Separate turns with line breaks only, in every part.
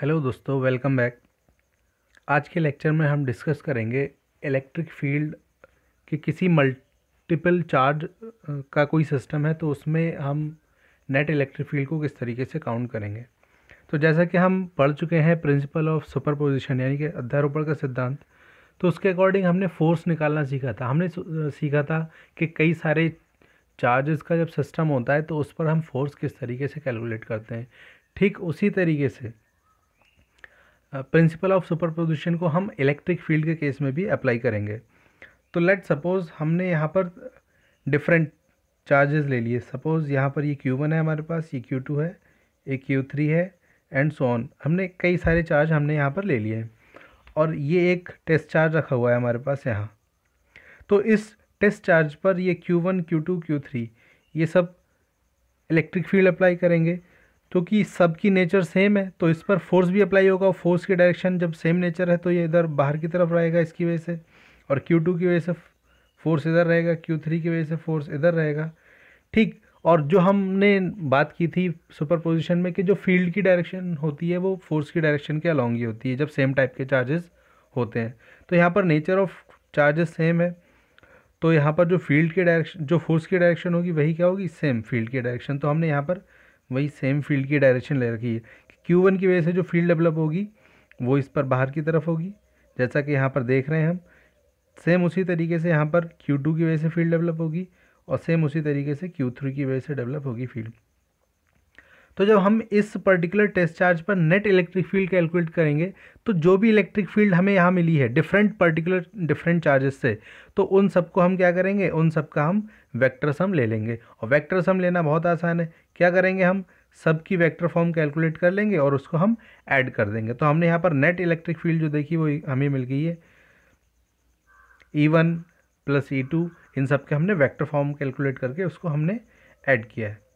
hello दोस्तों welcome back आज के लेक्चर में हम डिस्कस करेंगे इलेक्ट्रिक फील्ड कि किसी मल्टीपल चार्ज का कोई सिस्टम है तो उसमें हम नेट इलेक्ट्रिक फील्ड को किस तरीके से काउंट करेंगे तो जैसा कि हम पढ़ चुके हैं प्रिंसिपल ऑफ सुपर पोजिशन यानी कि अध्यारोपण का सिद्धांत तो उसके अकॉर्डिंग हमने फोर्स निकालना सीखा था हमने सीखा था कि कई सारे चार्जेस का जब सिस्टम होता है तो उस पर हम फोर्स किस तरीके से कैलकुलेट करते हैं ठीक उसी तरीके से प्रिंसिपल ऑफ सुपरपोजिशन को हम इलेक्ट्रिक फील्ड के केस में भी अप्लाई करेंगे तो लेट सपोज़ हमने यहाँ पर डिफरेंट चार्जेस ले लिए सपोज़ यहाँ पर ये यह Q1 है हमारे पास ये Q2 है ये Q3 है एंड सो ऑन हमने कई सारे चार्ज हमने यहाँ पर ले लिए और ये एक टेस्ट चार्ज रखा हुआ है हमारे पास यहाँ तो इस टेस्ट चार्ज पर ये Q1, Q2, Q3 ये सब इलेक्ट्रिक फील्ड अप्लाई करेंगे क्योंकि सबकी नेचर सेम है तो इस पर फोर्स भी अप्लाई होगा फोर्स की डायरेक्शन जब सेम नेचर है तो ये इधर बाहर की तरफ रहेगा इसकी वजह से और क्यू टू की वजह से फोर्स इधर रहेगा क्यू थ्री की वजह से फोर्स इधर रहेगा ठीक और जो हमने बात की थी सुपर पोजिशन में कि जो फील्ड की डायरेक्शन होती है वो फोर्स की डायरेक्शन के अलॉन्ग ही होती है जब सेम टाइप के चार्जेस होते हैं तो यहाँ पर नेचर ऑफ चार्जेस सेम है तो यहाँ पर जो फील्ड की डायरेक्शन जो फोर्स की डायरेक्शन होगी वही क्या होगी सेम फील्ड की डायरेक्शन तो हमने यहाँ पर वही सेम फील्ड की डायरेक्शन ले रखी है क्यू वन की वजह से जो फील्ड डेवलप होगी वो इस पर बाहर की तरफ होगी जैसा कि यहाँ पर देख रहे हैं हम सेम उसी तरीके से यहाँ पर क्यू टू की वजह से फील्ड डेवलप होगी और सेम उसी तरीके से क्यू थ्री की वजह से डेवलप होगी फील्ड तो जब हम इस पर्टिकुलर टेस्ट चार्ज पर नेट इलेक्ट्रिक फील्ड कैलकुलेट करेंगे तो जो भी इलेक्ट्रिक फील्ड हमें यहाँ मिली है डिफरेंट पर्टिकुलर डिफरेंट चार्जेस से तो उन सबको हम क्या करेंगे उन सब का हम वैक्टर सम ले लेंगे और वैक्टर सम लेना बहुत आसान है क्या करेंगे हम सबकी वैक्टर फॉर्म कैलकुलेट कर लेंगे और उसको हम ऐड कर देंगे तो हमने यहाँ पर नेट इलेक्ट्रिक फील्ड जो देखी वो हमें मिल गई है E one plus E two इन सब के हमने वेक्टर फॉर्म कैलकुलेट करके उसको हमने ऐड किया है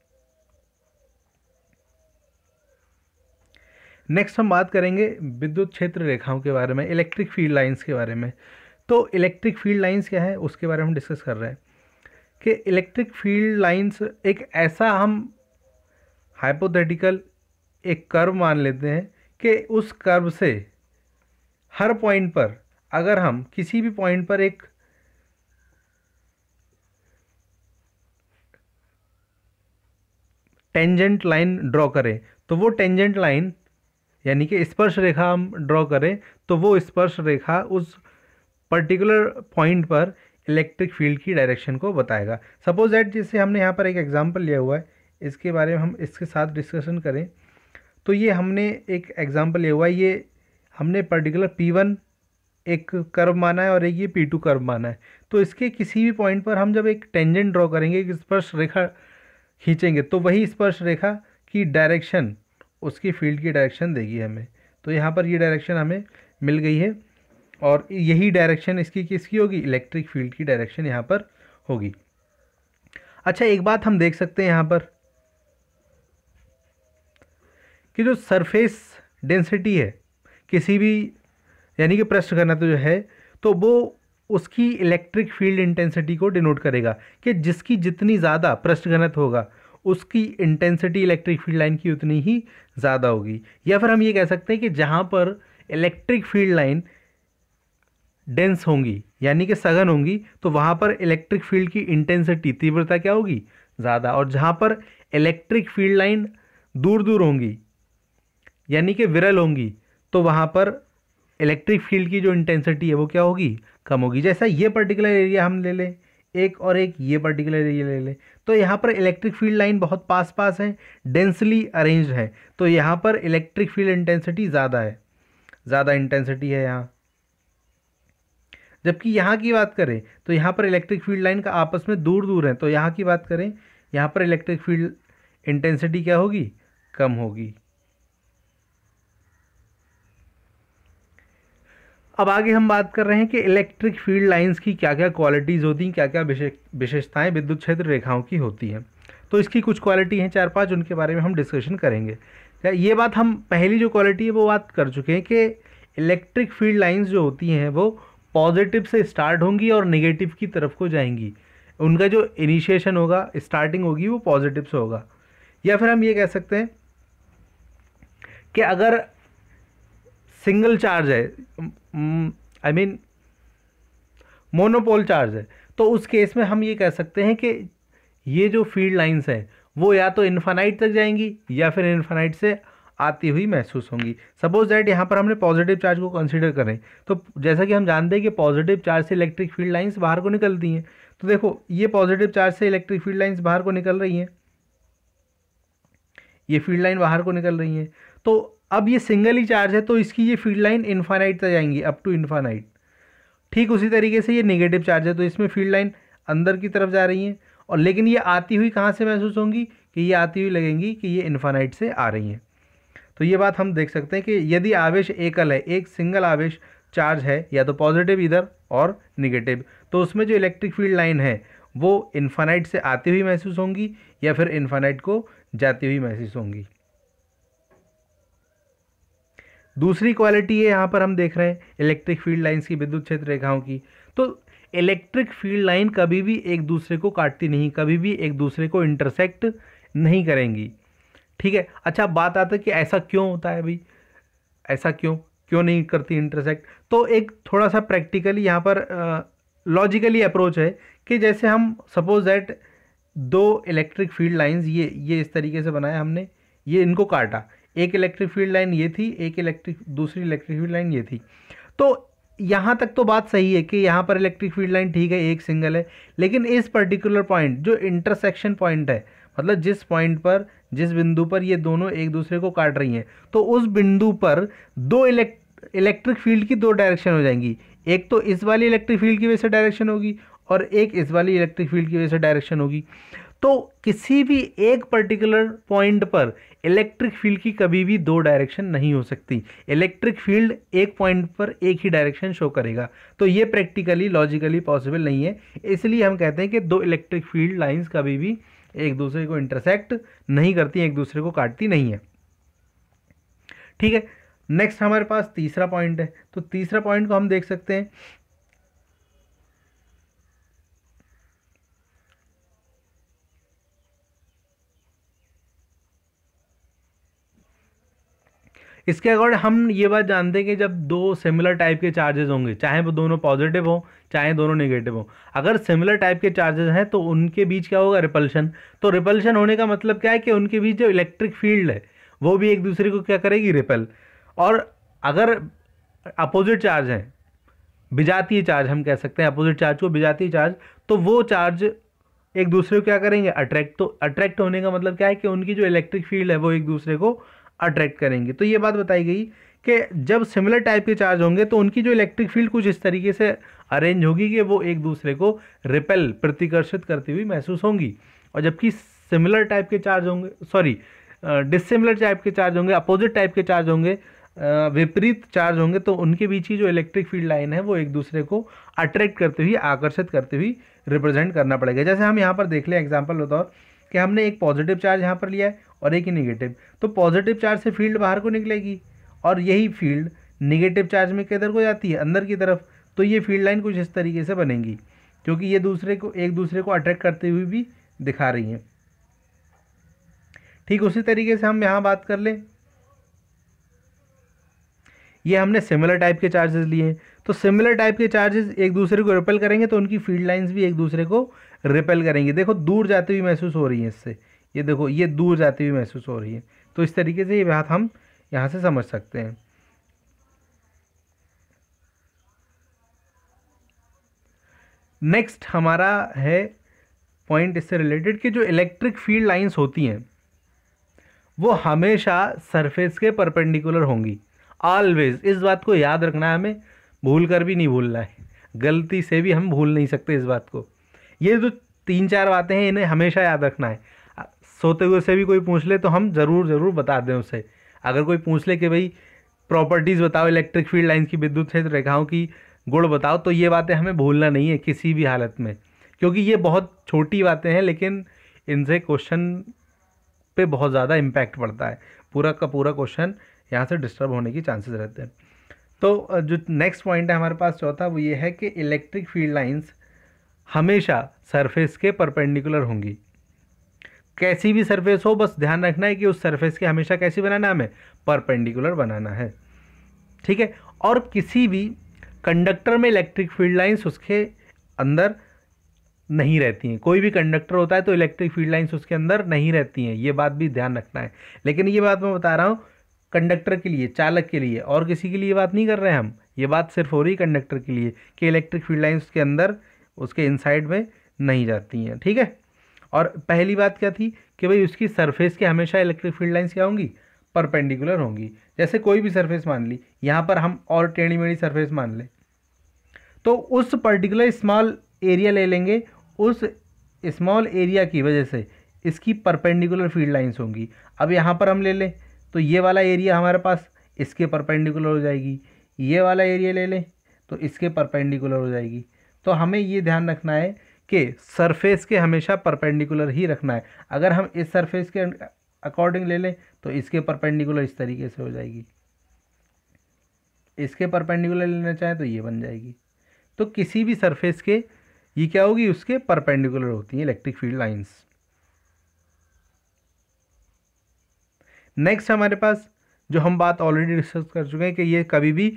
नेक्स्ट हम बात करेंगे विद्युत क्षेत्र रेखाओं के बारे में इलेक्ट्रिक फील्ड लाइंस के बारे में तो इलेक्ट्रिक फील्ड लाइंस क्या है उसके बारे में हम डिस्कस कर रहे हैं कि इलेक्ट्रिक फील्ड लाइंस एक ऐसा हम हाइपोथेटिकल एक कर्व मान लेते हैं कि उस कर्व से हर पॉइंट पर अगर हम किसी भी पॉइंट पर एक टेंजेंट लाइन ड्रॉ करें तो वो टेंजेंट लाइन यानी कि स्पर्श रेखा हम ड्रॉ करें तो वो स्पर्श रेखा उस पर्टिकुलर पॉइंट पर इलेक्ट्रिक फील्ड की डायरेक्शन को बताएगा सपोज दैट जैसे हमने यहाँ पर एक एग्जाम्पल लिया हुआ है इसके बारे में हम इसके साथ डिस्कशन करें तो ये हमने एक एग्ज़ाम्पल लिया हुआ है ये हमने पर्टिकुलर पी वन एक कर्व माना है और एक ये पी टू कर्व माना है तो इसके किसी भी पॉइंट पर हम जब एक टेंजेंट ड्रॉ करेंगे एक स्पर्श रेखा खींचेंगे तो वही स्पर्श रेखा की डायरेक्शन उसकी फील्ड की डायरेक्शन देगी हमें तो यहाँ पर ये डायरेक्शन हमें मिल गई है और यही डायरेक्शन इसकी किसकी होगी इलेक्ट्रिक फील्ड की डायरेक्शन यहाँ पर होगी अच्छा एक बात हम देख सकते हैं यहाँ पर कि जो सरफेस डेंसिटी है किसी भी यानी कि प्रश्न करना तो जो है तो वो उसकी इलेक्ट्रिक फील्ड इंटेंसिटी को डिनोट करेगा कि जिसकी जितनी ज़्यादा पृष्ठ घनत्व होगा उसकी इंटेंसिटी इलेक्ट्रिक फील्ड लाइन की उतनी ही ज़्यादा होगी या फिर हम ये कह सकते हैं कि जहाँ पर इलेक्ट्रिक फील्ड लाइन डेंस होंगी यानी कि सघन होंगी तो वहाँ पर इलेक्ट्रिक फील्ड की इंटेंसिटी तीव्रता क्या होगी ज़्यादा और जहाँ पर इलेक्ट्रिक फील्ड लाइन दूर दूर होंगी यानी कि विरल होंगी तो वहाँ पर इलेक्ट्रिक फील्ड की जो इंटेंसिटी है वो क्या होगी कम होगी जैसा ये पर्टिकुलर एरिया हम ले लें एक और एक ये पर्टिकुलर ये ले लें तो यहाँ पर इलेक्ट्रिक फील्ड लाइन बहुत पास पास है डेंसली अरेंज है तो यहाँ पर इलेक्ट्रिक फील्ड इंटेंसिटी ज़्यादा है ज़्यादा इंटेंसिटी है यहाँ जबकि यहाँ की बात करें तो यहाँ पर इलेक्ट्रिक फील्ड लाइन का आपस में दूर दूर है तो यहाँ की बात करें यहाँ पर इलेक्ट्रिक फील्ड इंटेंसिटी क्या होगी कम होगी अब आगे हम बात कर रहे हैं कि इलेक्ट्रिक फील्ड लाइंस की क्या क्या क्वालिटीज़ होती हैं क्या क्या विशेषताएं विद्युत क्षेत्र रेखाओं की होती हैं तो इसकी कुछ क्वालिटी हैं चार पांच उनके बारे में हम डिस्कशन करेंगे ये बात हम पहली जो क्वालिटी है वो बात कर चुके हैं कि इलेक्ट्रिक फील्ड लाइन्स जो होती हैं वो पॉजिटिव से स्टार्ट होंगी और निगेटिव की तरफ को जाएंगी उनका जो इनिशिएशन होगा स्टार्टिंग होगी वो पॉजिटिव से होगा या फिर हम ये कह सकते हैं कि अगर सिंगल चार्ज है आई मीन मोनोपोल चार्ज है तो उस केस में हम ये कह सकते हैं कि ये जो फील्ड लाइंस हैं वो या तो इन्फानाइट तक जाएंगी या फिर इन्फानाइट से आती हुई महसूस होंगी सपोज दैट यहाँ पर हमने पॉजिटिव चार्ज को कंसिडर करें तो जैसा कि हम जानते हैं कि पॉजिटिव चार्ज से इलेक्ट्रिक फील्ड लाइंस बाहर को निकलती हैं तो देखो ये पॉजिटिव चार्ज से इलेक्ट्रिक फील्ड लाइन्स बाहर को निकल रही हैं ये फील्ड लाइन बाहर को निकल रही हैं तो अब ये सिंगल ही चार्ज है तो इसकी ये फील्ड लाइन इन्फानाइट तक जाएंगी अप टू इन्फानाइट ठीक उसी तरीके से ये नेगेटिव चार्ज है तो इसमें फील्ड लाइन अंदर की तरफ जा रही है और लेकिन ये आती हुई कहाँ से महसूस होंगी कि ये आती हुई लगेंगी कि ये इन्फानाइट से आ रही हैं तो ये बात हम देख सकते हैं कि यदि आवेश एकल है एक सिंगल आवेश चार्ज है या तो पॉजिटिव इधर और निगेटिव तो उसमें जो इलेक्ट्रिक फील्ड लाइन है वो इन्फानाइट से आती हुई महसूस होंगी या फिर इन्फानाइट को जाती हुई महसूस होंगी दूसरी क्वालिटी है यहाँ पर हम देख रहे हैं इलेक्ट्रिक फील्ड लाइन्स की विद्युत क्षेत्र रेखाओं की तो इलेक्ट्रिक फील्ड लाइन कभी भी एक दूसरे को काटती नहीं कभी भी एक दूसरे को इंटरसेक्ट नहीं करेंगी ठीक है अच्छा बात आता है कि ऐसा क्यों होता है भाई ऐसा क्यों क्यों नहीं करती इंटरसेक्ट तो एक थोड़ा सा प्रैक्टिकली यहाँ पर लॉजिकली अप्रोच है कि जैसे हम सपोज दैट दो इलेक्ट्रिक फील्ड लाइंस ये ये इस तरीके से बनाया हमने ये इनको काटा एक इलेक्ट्रिक फील्ड लाइन ये थी एक इलेक्ट्रिक दूसरी इलेक्ट्रिक फील्ड लाइन ये थी तो यहाँ तक तो बात सही है कि यहाँ पर इलेक्ट्रिक फील्ड लाइन ठीक है एक सिंगल है लेकिन इस पर्टिकुलर पॉइंट जो इंटरसेक्शन पॉइंट है मतलब जिस पॉइंट पर जिस बिंदु पर ये दोनों एक दूसरे को काट रही हैं तो उस बिंदु पर दो इलेक्ट इलेक्ट्रिक फील्ड की दो डायरेक्शन हो जाएंगी एक तो इस वाली इलेक्ट्रिक फील्ड की वजह से डायरेक्शन होगी और एक इस वाली इलेक्ट्रिक फील्ड की वजह से डायरेक्शन होगी तो किसी भी एक पर्टिकुलर पॉइंट पर इलेक्ट्रिक फील्ड की कभी भी दो डायरेक्शन नहीं हो सकती इलेक्ट्रिक फील्ड एक पॉइंट पर एक ही डायरेक्शन शो करेगा तो ये प्रैक्टिकली लॉजिकली पॉसिबल नहीं है इसलिए हम कहते हैं कि दो इलेक्ट्रिक फील्ड लाइंस कभी भी एक दूसरे को इंटरसेक्ट नहीं करती एक दूसरे को काटती नहीं है ठीक है नेक्स्ट हमारे पास तीसरा पॉइंट है तो तीसरा पॉइंट को हम देख सकते हैं इसके अकॉर्डिंग हम ये बात जानते हैं कि जब दो सिमिलर टाइप के चार्जेस होंगे चाहे वो दोनों पॉजिटिव हों चाहे दोनों नेगेटिव हों अगर सिमिलर टाइप के चार्जेस हैं तो उनके बीच क्या होगा रिपल्शन तो रिपल्शन होने का मतलब क्या है कि उनके बीच जो इलेक्ट्रिक फील्ड है वो भी एक दूसरे को क्या करेगी रिपल और अगर अपोजिट चार्ज हैं बिजातीय चार्ज हम कह सकते हैं अपोजिट चार्ज को बिजातीय चार्ज तो वो चार्ज एक दूसरे को क्या करेंगे अट्रैक्ट तो अट्रैक्ट होने का मतलब क्या है कि उनकी जो इलेक्ट्रिक फील्ड है वो एक दूसरे को अट्रैक्ट करेंगे तो ये बात बताई गई कि जब सिमिलर टाइप के चार्ज होंगे तो उनकी जो इलेक्ट्रिक फील्ड कुछ इस तरीके से अरेंज होगी कि वो एक दूसरे को रिपेल प्रतिकर्षित करती हुई महसूस होंगी और जबकि सिमिलर टाइप के चार्ज होंगे सॉरी डिसिमिलर टाइप के चार्ज होंगे अपोजिट टाइप के चार्ज होंगे विपरीत चार्ज होंगे तो उनके बीच ही जो इलेक्ट्रिक फील्ड लाइन है वो एक दूसरे को अट्रैक्ट करते हुए आकर्षित करते हुए रिप्रेजेंट करना पड़ेगा जैसे हम यहाँ पर देख लें एग्जाम्पल बतौर कि हमने एक पॉजिटिव चार्ज यहाँ पर लिया है और एक ही निगेटिव तो पॉजिटिव चार्ज से फील्ड बाहर को निकलेगी और यही फील्ड निगेटिव चार्ज में किधर को जाती है अंदर की तरफ तो ये फील्ड लाइन कुछ इस तरीके से बनेगी क्योंकि ये दूसरे को एक दूसरे को अट्रैक्ट करते हुए भी दिखा रही हैं ठीक उसी तरीके से हम यहाँ बात कर लें ये हमने सिमिलर टाइप के चार्जेस लिए हैं तो सिमिलर टाइप के चार्जेस एक दूसरे को रिपेल करेंगे तो उनकी फील्ड लाइंस भी एक दूसरे को रिपेल करेंगे देखो दूर जाती हुई महसूस हो रही हैं इससे ये देखो ये दूर जाती हुई महसूस हो रही है तो इस तरीके से ये बात हम यहाँ से समझ सकते हैं नेक्स्ट हमारा है पॉइंट इससे रिलेटेड कि जो इलेक्ट्रिक फील्ड लाइंस होती हैं वो हमेशा सरफेस के परपेंडिकुलर होंगी ऑलवेज इस बात को याद रखना है हमें भूल कर भी नहीं भूलना है गलती से भी हम भूल नहीं सकते इस बात को ये जो तीन चार बातें हैं इन्हें हमेशा याद रखना है सोते हुए से भी कोई पूछ ले तो हम ज़रूर ज़रूर बता दें उसे अगर कोई पूछ ले कि भाई प्रॉपर्टीज़ बताओ इलेक्ट्रिक फील्ड लाइन्स की विद्युत क्षेत्र रेखाओं की गुण बताओ तो ये बातें हमें भूलना नहीं है किसी भी हालत में क्योंकि ये बहुत छोटी बातें हैं लेकिन इनसे क्वेश्चन पे बहुत ज़्यादा इम्पैक्ट पड़ता है पूरा का पूरा क्वेश्चन यहाँ से डिस्टर्ब होने की चांसेस रहते हैं तो जो नेक्स्ट पॉइंट है हमारे पास चौथा वो ये है कि इलेक्ट्रिक फील्ड लाइंस हमेशा सरफेस के परपेंडिकुलर होंगी कैसी भी सरफेस हो बस ध्यान रखना है कि उस सरफेस के हमेशा कैसी बनाना हमें परपेंडिकुलर बनाना है ठीक है और किसी भी कंडक्टर में इलेक्ट्रिक फील्ड लाइंस उसके अंदर नहीं रहती हैं कोई भी कंडक्टर होता है तो इलेक्ट्रिक फील्ड लाइंस उसके अंदर नहीं रहती हैं ये बात भी ध्यान रखना है लेकिन ये बात मैं बता रहा हूँ कंडक्टर के लिए चालक के लिए और किसी के लिए बात नहीं कर रहे हैं हम ये बात सिर्फ हो रही कंडक्टर के लिए कि इलेक्ट्रिक फील्ड लाइन्स उसके अंदर उसके इनसाइड में नहीं जाती हैं ठीक है और पहली बात क्या थी कि भाई उसकी सरफेस के हमेशा इलेक्ट्रिक फील्ड लाइन्स क्या होंगी परपेंडिकुलर होंगी जैसे कोई भी सरफेस मान ली यहाँ पर हम और टेढ़ी मेढ़ी सरफेस मान लें तो उस पर्टिकुलर स्मॉल एरिया ले लेंगे उस स्मॉल एरिया की वजह से इसकी परपेंडिकुलर फील्ड लाइन्स होंगी अब यहाँ पर हम ले लें तो ये वाला एरिया हमारे पास इसके परपेंडिकुलर हो जाएगी ये वाला एरिया ले लें तो इसके परपेंडिकुलर हो जाएगी तो हमें ये ध्यान रखना है के सरफेस के हमेशा परपेंडिकुलर ही रखना है अगर हम इस सरफेस के अकॉर्डिंग ले लें तो इसके परपेंडिकुलर इस तरीके से हो जाएगी इसके परपेंडिकुलर लेना चाहें तो ये बन जाएगी तो किसी भी सरफेस के ये क्या होगी उसके परपेंडिकुलर होती हैं इलेक्ट्रिक फील्ड लाइंस नेक्स्ट हमारे पास जो हम बात ऑलरेडी डिस्कस कर चुके हैं कि ये कभी भी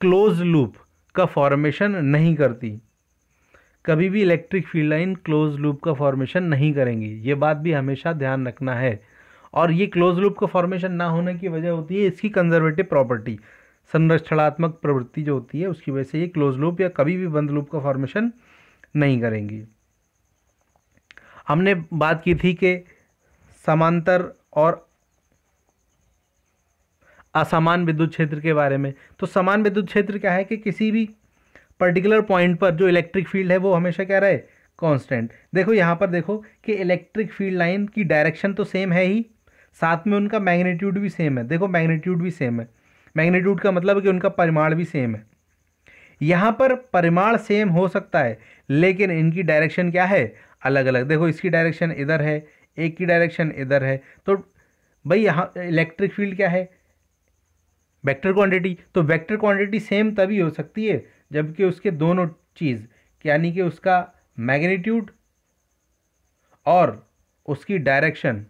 क्लोज लूप का फॉर्मेशन नहीं करती कभी भी electric field line close loop का फॉर्मेशन नहीं करेंगी ये बात भी हमेशा ध्यान रखना है और ये क्लोज लूप का फॉर्मेशन ना होने की वजह होती है इसकी कंजर्वेटिव प्रॉपर्टी संरक्षणात्मक प्रवृत्ति जो होती है उसकी वजह से ये क्लोज लूप या कभी भी बंद लूप का फॉर्मेशन नहीं करेंगी हमने बात की थी कि समांतर और असमान विद्युत क्षेत्र के बारे में तो समान विद्युत क्षेत्र क्या है कि किसी भी पर्टिकुलर पॉइंट पर जो इलेक्ट्रिक फील्ड है वो हमेशा क्या रहे कांस्टेंट देखो यहाँ पर देखो कि इलेक्ट्रिक फील्ड लाइन की डायरेक्शन तो सेम है ही साथ में उनका मैग्नीट्यूड भी सेम है देखो मैग्नीट्यूड भी सेम है मैग्नीट्यूड का मतलब है कि उनका परिमाण भी सेम है यहाँ पर परिमाण सेम हो सकता है लेकिन इनकी डायरेक्शन क्या है अलग अलग देखो इसकी डायरेक्शन इधर है एक की डायरेक्शन इधर है तो भाई यहाँ इलेक्ट्रिक फील्ड क्या है वेक्टर क्वांटिटी तो वेक्टर क्वांटिटी सेम तभी हो सकती है जबकि उसके दोनों चीज़ यानी कि उसका मैग्नीट्यूड और उसकी डायरेक्शन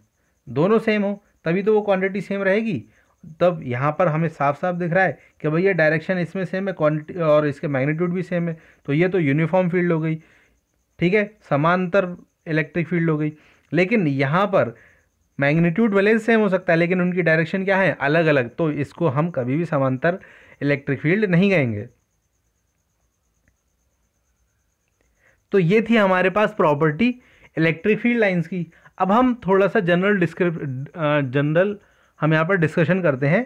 दोनों सेम हो तभी तो वो क्वांटिटी सेम रहेगी तब यहाँ पर हमें साफ साफ दिख रहा है कि भैया डायरेक्शन इसमें सेम है क्वांटिटी और इसके मैग्नीट्यूड भी सेम है तो ये तो यूनिफॉर्म फील्ड हो गई ठीक है समांतर इलेक्ट्रिक फील्ड हो गई लेकिन यहाँ पर मैग्नीट्यूड भले सेम हो सकता है लेकिन उनकी डायरेक्शन क्या है अलग अलग तो इसको हम कभी भी समांतर इलेक्ट्रिक फील्ड नहीं कहेंगे तो ये थी हमारे पास प्रॉपर्टी इलेक्ट्रिक फील्ड लाइंस की अब हम थोड़ा सा जनरल डिस्क्रिप जनरल हम यहाँ पर डिस्कशन करते हैं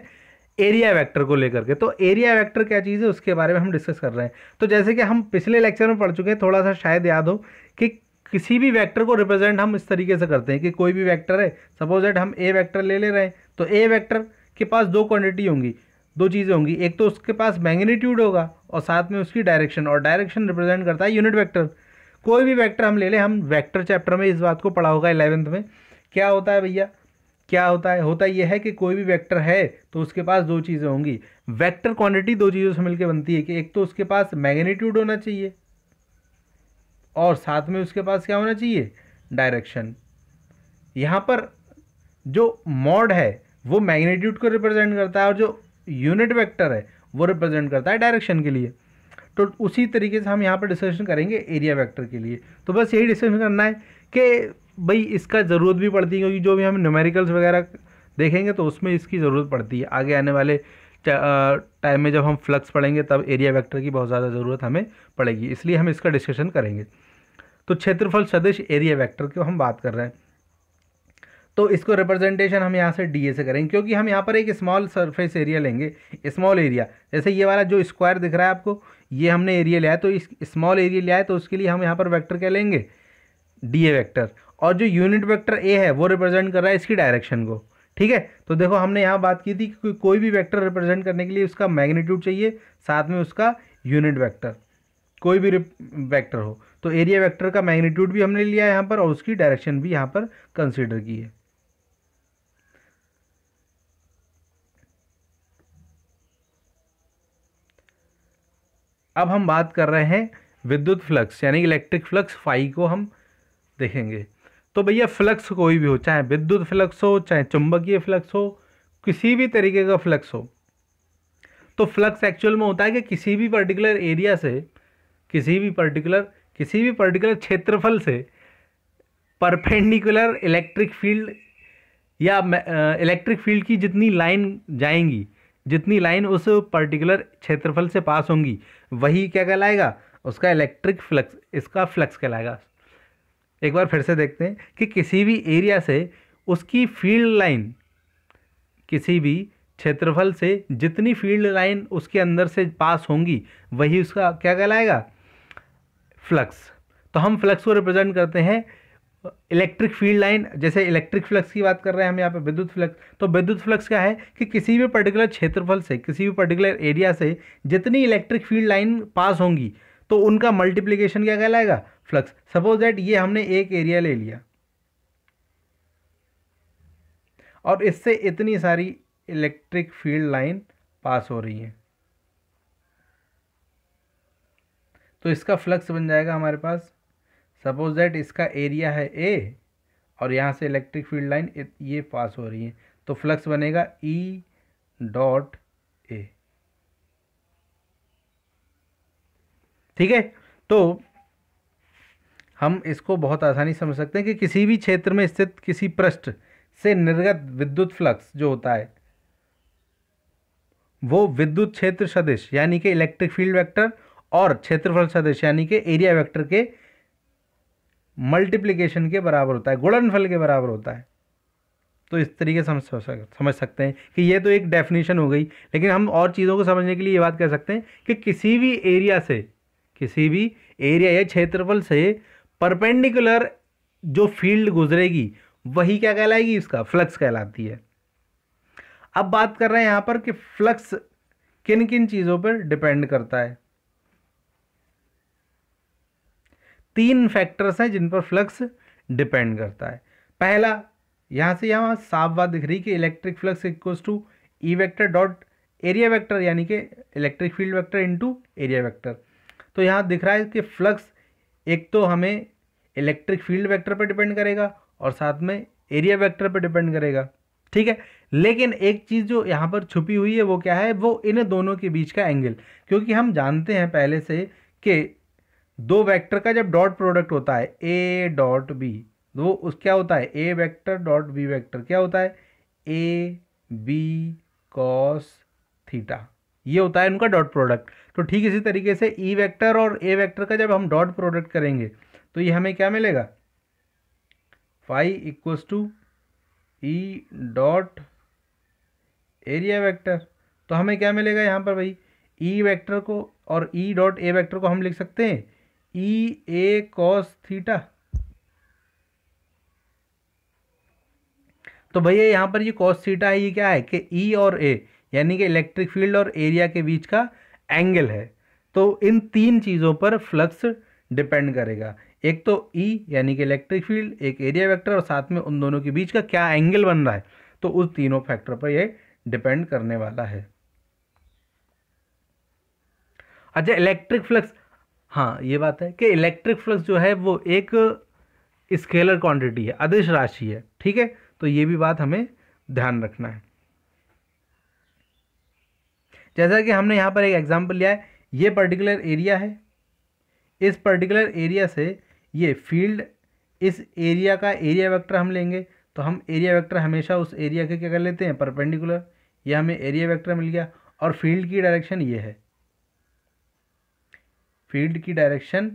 एरिया वेक्टर को लेकर के तो एरिया वेक्टर क्या चीज़ है उसके बारे में हम डिस्कस कर रहे हैं तो जैसे कि हम पिछले लेक्चर में पढ़ चुके हैं थोड़ा सा शायद याद हो कि किसी भी वेक्टर को रिप्रेजेंट हम इस तरीके से करते हैं कि कोई भी वेक्टर है सपोज दैट हम ए वेक्टर ले ले रहे हैं तो ए वेक्टर के पास दो क्वांटिटी होंगी दो चीज़ें होंगी एक तो उसके पास मैग्नीट्यूड होगा और साथ में उसकी डायरेक्शन और डायरेक्शन रिप्रेजेंट करता है यूनिट वेक्टर कोई भी वेक्टर हम ले लें हम वेक्टर चैप्टर में इस बात को पढ़ा होगा इलेवेंथ में क्या होता है भैया क्या होता है होता यह है कि कोई भी वेक्टर है तो उसके पास दो चीज़ें होंगी वेक्टर क्वांटिटी दो चीज़ों से मिलकर बनती है कि एक तो उसके पास मैग्नीट्यूड होना चाहिए और साथ में उसके पास क्या होना चाहिए डायरेक्शन यहाँ पर जो मॉड है वो मैग्नीट्यूड को रिप्रेजेंट करता है और जो यूनिट वेक्टर है वो रिप्रेजेंट करता है डायरेक्शन के लिए तो उसी तरीके से हम यहाँ पर डिस्कशन करेंगे एरिया वेक्टर के लिए तो बस यही डिस्कशन करना है कि भाई इसका ज़रूरत भी पड़ती है क्योंकि जो भी हम न्यूमेरिकल्स वगैरह देखेंगे तो उसमें इसकी ज़रूरत पड़ती है आगे आने वाले टाइम में जब हम फ्लक्स पढ़ेंगे तब एरिया वेक्टर की बहुत ज़्यादा ज़रूरत हमें पड़ेगी इसलिए हम इसका डिस्कशन करेंगे तो क्षेत्रफल सदिश एरिया वेक्टर की हम बात कर रहे हैं तो इसको रिप्रेजेंटेशन हम यहाँ से डी से करेंगे क्योंकि हम यहाँ पर एक स्मॉल सरफेस एरिया लेंगे स्मॉल एरिया जैसे ये वाला जो स्क्वायर दिख रहा है आपको ये हमने एरिया लिया है तो इस स्मॉल एरिया लिया है तो उसके लिए हम यहाँ पर वैक्टर क्या लेंगे डी ए वैक्टर और जो यूनिट वैक्टर ए है वो रिप्रेजेंट कर रहा है इसकी डायरेक्शन को ठीक है तो देखो हमने यहाँ बात की थी कि को, कोई भी वेक्टर रिप्रेजेंट करने के लिए उसका मैग्नीट्यूड चाहिए साथ में उसका यूनिट वैक्टर कोई भी वैक्टर हो तो एरिया वैक्टर का मैग्नीट्यूड भी हमने लिया है यहाँ पर और उसकी डायरेक्शन भी यहाँ पर कंसिडर की है अब हम बात कर रहे हैं विद्युत फ्लक्स यानी इलेक्ट्रिक फ्लक्स फाइ को हम देखेंगे तो भैया फ्लक्स कोई भी हो चाहे विद्युत फ्लक्स हो चाहे चुंबकीय फ्लक्स हो किसी भी तरीके का फ्लक्स हो तो फ्लक्स एक्चुअल में होता है कि किसी भी पर्टिकुलर एरिया से किसी भी पर्टिकुलर किसी भी पर्टिकुलर क्षेत्रफल से परपेंडिकुलर इलेक्ट्रिक फील्ड या इलेक्ट्रिक फील्ड की जितनी लाइन जाएंगी जितनी लाइन उस पर्टिकुलर क्षेत्रफल से पास होंगी वही क्या कहलाएगा उसका इलेक्ट्रिक फ्लक्स इसका फ्लक्स कहलाएगा एक बार फिर से देखते हैं कि किसी भी एरिया से उसकी फील्ड लाइन किसी भी क्षेत्रफल से जितनी फील्ड लाइन उसके अंदर से पास होंगी वही उसका क्या कहलाएगा फ्लक्स तो हम फ्लक्स को रिप्रेजेंट करते हैं इलेक्ट्रिक फील्ड लाइन जैसे इलेक्ट्रिक फ्लक्स की बात कर रहे हैं हम यहाँ पे विद्युत फ्लक्स तो विद्युत फ्लक्स क्या है कि किसी भी पर्टिकुलर क्षेत्रफल से किसी भी पर्टिकुलर एरिया से जितनी इलेक्ट्रिक फील्ड लाइन पास होंगी तो उनका मल्टीप्लीकेशन क्या कहलाएगा फ्लक्स सपोज दैट ये हमने एक एरिया ले लिया और इससे इतनी सारी इलेक्ट्रिक फील्ड लाइन पास हो रही है तो इसका फ्लक्स बन जाएगा हमारे पास सपोज दैट इसका एरिया है ए और यहाँ से इलेक्ट्रिक फील्ड लाइन ये पास हो रही है तो फ्लक्स बनेगा ई डॉट ए ठीक है तो हम इसको बहुत आसानी समझ सकते हैं कि किसी भी क्षेत्र में स्थित किसी पृष्ठ से निर्गत विद्युत फ्लक्स जो होता है वो विद्युत क्षेत्र सदिश यानी कि इलेक्ट्रिक फील्ड वेक्टर और क्षेत्रफल सदिश यानी कि एरिया वेक्टर के मल्टीप्लीकेशन के बराबर होता है गुणनफल के बराबर होता है तो इस तरीके से हम समझ सकते हैं कि ये तो एक डेफिनेशन हो गई लेकिन हम और चीज़ों को समझने के लिए ये बात कह सकते हैं कि किसी भी एरिया से किसी भी एरिया या क्षेत्रफल से परपेंडिकुलर जो फील्ड गुजरेगी वही क्या कहलाएगी इसका फ्लक्स कहलाती है अब बात कर रहे हैं यहाँ पर कि फ्लक्स किन किन चीज़ों पर डिपेंड करता है तीन फैक्टर्स हैं जिन पर फ्लक्स डिपेंड करता है पहला यहाँ से यहाँ साफ बात दिख रही कि electric flux equals to E vector dot area vector यानी कि electric field into area vector तो यहाँ दिख रहा है कि फ्लक्स एक तो हमें इलेक्ट्रिक फील्ड वैक्टर पर डिपेंड करेगा और साथ में एरिया वैक्टर पर डिपेंड करेगा ठीक है लेकिन एक चीज़ जो यहाँ पर छुपी हुई है वो क्या है वो इन दोनों के बीच का एंगल क्योंकि हम जानते हैं पहले से कि दो वेक्टर का जब डॉट प्रोडक्ट होता है ए डॉट बी वो उस क्या होता है A vector dot B vector क्या होता है ए बी कॉस थीटा ये होता है उनका डॉट प्रोडक्ट तो ठीक इसी तरीके से ई e वेक्टर और ए वेक्टर का जब हम डॉट प्रोडक्ट करेंगे तो ये हमें क्या मिलेगा five equals to E dot area vector तो हमें क्या मिलेगा यहाँ पर भाई ई e वेक्टर को और ई डॉट ए वेक्टर को हम लिख सकते हैं ई ए कॉस थीटा तो भैया यहाँ पर ये कॉस थीटा है ये क्या है कि ई e और ए यानी कि इलेक्ट्रिक फील्ड और एरिया के बीच का एंगल है तो इन तीन चीज़ों पर फ्लक्स डिपेंड करेगा एक तो ई e, यानी कि इलेक्ट्रिक फील्ड एक एरिया वेक्टर और साथ में उन दोनों के बीच का क्या एंगल बन रहा है तो उस तीनों फैक्टर पर यह डिपेंड करने वाला है अच्छा इलेक्ट्रिक फ्लक्स हाँ ये बात है कि इलेक्ट्रिक फ्लक्स जो है वो एक स्केलर क्वांटिटी है अदिश राशि है ठीक है तो ये भी बात हमें ध्यान रखना है जैसा कि हमने यहाँ पर एक एग्जाम्पल लिया है ये पर्टिकुलर एरिया है इस पर्टिकुलर एरिया से ये फील्ड इस एरिया का एरिया वेक्टर हम लेंगे तो हम एरिया वेक्टर हमेशा उस एरिया के क्या कर लेते हैं परपेंडिकुलर यह हमें एरिया वेक्टर मिल गया और फील्ड की डायरेक्शन ये है फील्ड की डायरेक्शन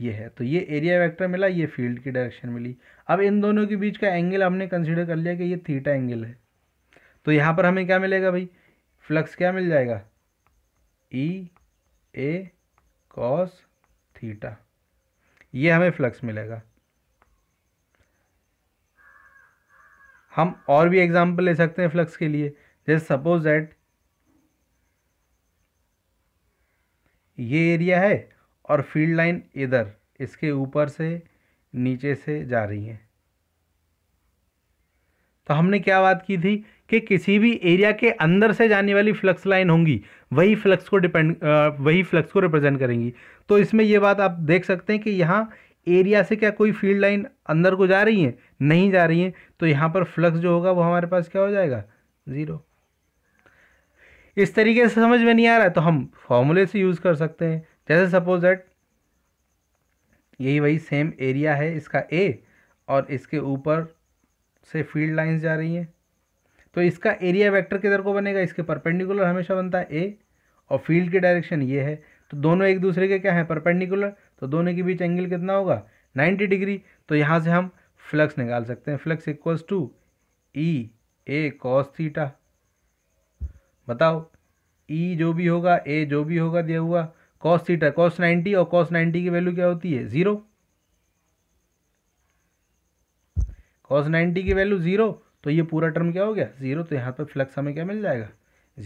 ये है तो ये एरिया वेक्टर मिला ये फील्ड की डायरेक्शन मिली अब इन दोनों के बीच का एंगल हमने कंसिडर कर लिया कि ये थीटा एंगल है तो यहाँ पर हमें क्या मिलेगा भाई फ्लक्स क्या मिल जाएगा ई ए कॉस थीटा ये हमें फ्लक्स मिलेगा हम और भी एग्जाम्पल ले सकते हैं फ्लक्स के लिए जैसे सपोज दैट ये एरिया है और फील्ड लाइन इधर इसके ऊपर से नीचे से जा रही है तो हमने क्या बात की थी कि किसी भी एरिया के अंदर से जाने वाली फ्लक्स लाइन होंगी वही फ्लक्स को डिपेंड वही फ्लक्स को रिप्रेजेंट करेंगी तो इसमें ये बात आप देख सकते हैं कि यहाँ एरिया से क्या कोई फील्ड लाइन अंदर को जा रही है नहीं जा रही है तो यहाँ पर फ्लक्स जो होगा वो हमारे पास क्या हो जाएगा ज़ीरो इस तरीके से समझ में नहीं आ रहा है तो हम फॉर्मूले से यूज़ कर सकते हैं जैसे सपोज दैट यही वही सेम एरिया है इसका ए और इसके ऊपर से फील्ड लाइंस जा रही हैं तो इसका एरिया वेक्टर किधर को बनेगा इसके परपेंडिकुलर हमेशा बनता है ए और फील्ड की डायरेक्शन ये है तो दोनों एक दूसरे के क्या हैं परपेंडिकुलर तो दोनों के बीच एंगल कितना होगा नाइन्टी डिग्री तो यहाँ से हम फ्लक्स निकाल सकते हैं flux equals to E A cos theta बताओ ई e जो भी होगा ए जो भी होगा दिया हुआ कॉस थीटा कॉस नाइन्टी और कॉस नाइन्टी की वैल्यू क्या होती है ज़ीरो कॉस नाइन्टी की वैल्यू ज़ीरो तो ये पूरा टर्म क्या हो गया ज़ीरो तो यहाँ पर फ्लक्स हमें क्या मिल जाएगा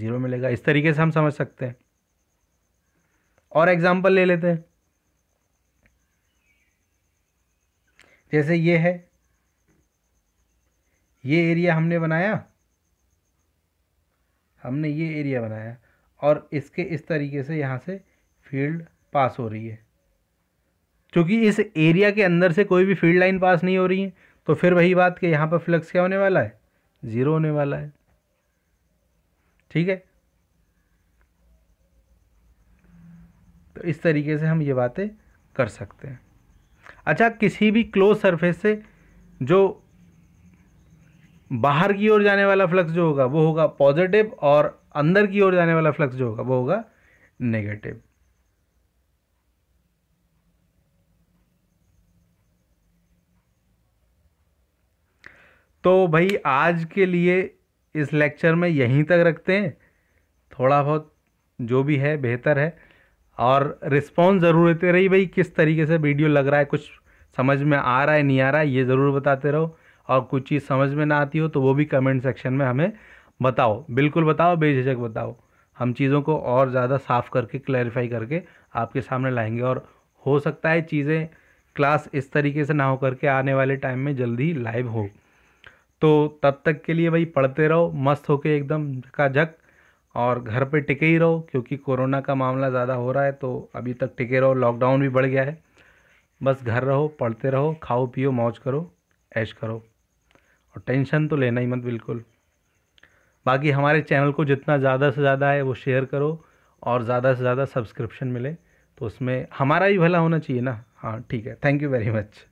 ज़ीरो मिलेगा इस तरीके से हम समझ सकते हैं और एग्जाम्पल ले लेते हैं जैसे ये है ये एरिया हमने बनाया हमने ये एरिया बनाया और इसके इस तरीके से यहाँ से फील्ड पास हो रही है क्योंकि इस एरिया के अंदर से कोई भी फील्ड लाइन पास नहीं हो रही है तो फिर वही बात कि यहाँ पर फ्लक्स क्या होने वाला है ज़ीरो होने वाला है ठीक है तो इस तरीके से हम ये बातें कर सकते हैं अच्छा किसी भी क्लोज सरफेस से जो बाहर की ओर जाने वाला फ्लक्स जो होगा वो होगा पॉजिटिव और अंदर की ओर जाने वाला फ्लक्स जो होगा वो होगा नेगेटिव तो भाई आज के लिए इस लेक्चर में यहीं तक रखते हैं थोड़ा बहुत जो भी है बेहतर है और रिस्पॉन्स ज़रूर देते रही भाई किस तरीके से वीडियो लग रहा है कुछ समझ में आ रहा है नहीं आ रहा है ये ज़रूर बताते रहो और कुछ चीज़ समझ में ना आती हो तो वो भी कमेंट सेक्शन में हमें बताओ बिल्कुल बताओ बेझिझक बताओ हम चीज़ों को और ज़्यादा साफ करके क्लैरिफाई करके आपके सामने लाएंगे और हो सकता है चीज़ें क्लास इस तरीके से ना हो करके आने वाले टाइम में जल्दी लाइव हो तो तब तक के लिए भाई पढ़ते रहो मस्त होके एकदम झकाझक और घर पे टिके ही रहो क्योंकि कोरोना का मामला ज़्यादा हो रहा है तो अभी तक टिके रहो लॉकडाउन भी बढ़ गया है बस घर रहो पढ़ते रहो खाओ पियो मौज करो ऐश करो और टेंशन तो लेना ही मत बिल्कुल बाकी हमारे चैनल को जितना ज़्यादा से ज़्यादा है वो शेयर करो और ज़्यादा से ज़्यादा सब्सक्रिप्शन मिले तो उसमें हमारा ही भला होना चाहिए ना हाँ ठीक है थैंक यू वेरी मच